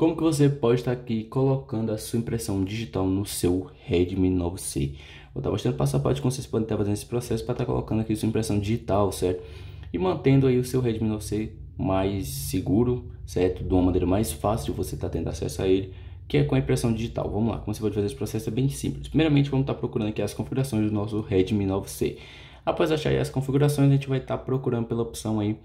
Como que você pode estar aqui colocando a sua impressão digital no seu Redmi 9C? Vou estar mostrando passo a passo como vocês podem estar fazendo esse processo para estar colocando aqui sua impressão digital, certo? E mantendo aí o seu Redmi 9C mais seguro, certo? De uma maneira mais fácil de você estar tendo acesso a ele, que é com a impressão digital. Vamos lá, como você pode fazer esse processo é bem simples. Primeiramente, vamos estar procurando aqui as configurações do nosso Redmi 9C. Após achar as configurações, a gente vai estar procurando pela opção aí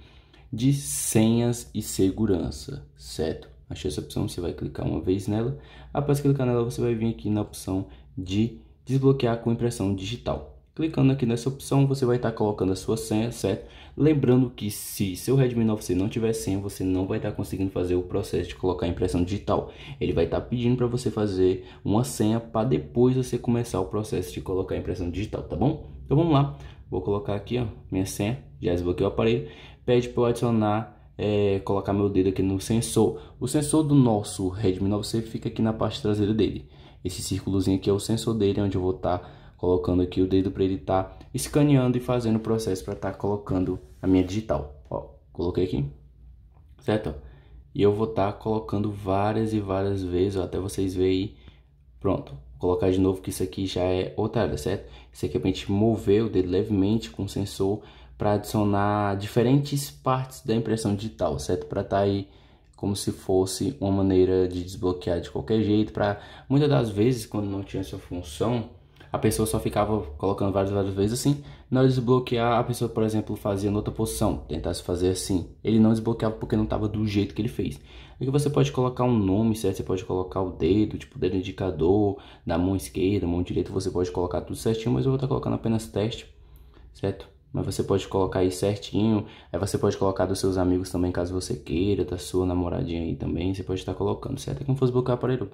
de senhas e segurança, certo? achei essa opção, você vai clicar uma vez nela. Após clicar nela, você vai vir aqui na opção de desbloquear com impressão digital. Clicando aqui nessa opção, você vai estar tá colocando a sua senha, certo? Lembrando que se seu Redmi 9C não tiver senha, você não vai estar tá conseguindo fazer o processo de colocar a impressão digital. Ele vai estar tá pedindo para você fazer uma senha para depois você começar o processo de colocar a impressão digital, tá bom? Então vamos lá. Vou colocar aqui, ó, minha senha, já desbloqueei o aparelho. Pede para eu adicionar é, colocar meu dedo aqui no sensor. O sensor do nosso Redmi 9C fica aqui na parte traseira dele. Esse círculozinho aqui é o sensor dele, onde eu vou estar tá colocando aqui o dedo para ele estar tá escaneando e fazendo o processo para estar tá colocando a minha digital. Ó, coloquei aqui, certo? E eu vou estar tá colocando várias e várias vezes, ó, até vocês verem Pronto, vou colocar de novo que isso aqui já é outra área, certo? Isso aqui é para a gente mover o dedo levemente com o sensor para adicionar diferentes partes da impressão digital, certo? Para estar tá aí como se fosse uma maneira de desbloquear de qualquer jeito. Para muitas das vezes, quando não tinha essa função, a pessoa só ficava colocando várias, várias vezes assim. Na hora de desbloquear, a pessoa, por exemplo, fazia noutra posição, tentasse fazer assim. Ele não desbloqueava porque não estava do jeito que ele fez. Aqui você pode colocar um nome, certo? Você pode colocar o dedo, tipo, dedo indicador, da mão esquerda, mão direita, você pode colocar tudo certinho, mas eu vou estar tá colocando apenas teste, certo? mas você pode colocar aí certinho. Aí você pode colocar dos seus amigos também, caso você queira, da sua namoradinha aí também. Você pode estar tá colocando, certo? É como fosse bloquear o aparelho.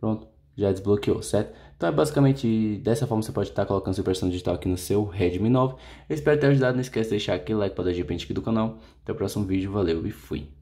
Pronto já desbloqueou, certo? Então é basicamente dessa forma você pode estar colocando sua impressão digital aqui no seu Redmi 9. Eu espero ter ajudado, não esquece de deixar aquele like para dar de repente aqui do canal. Até o próximo vídeo, valeu e fui!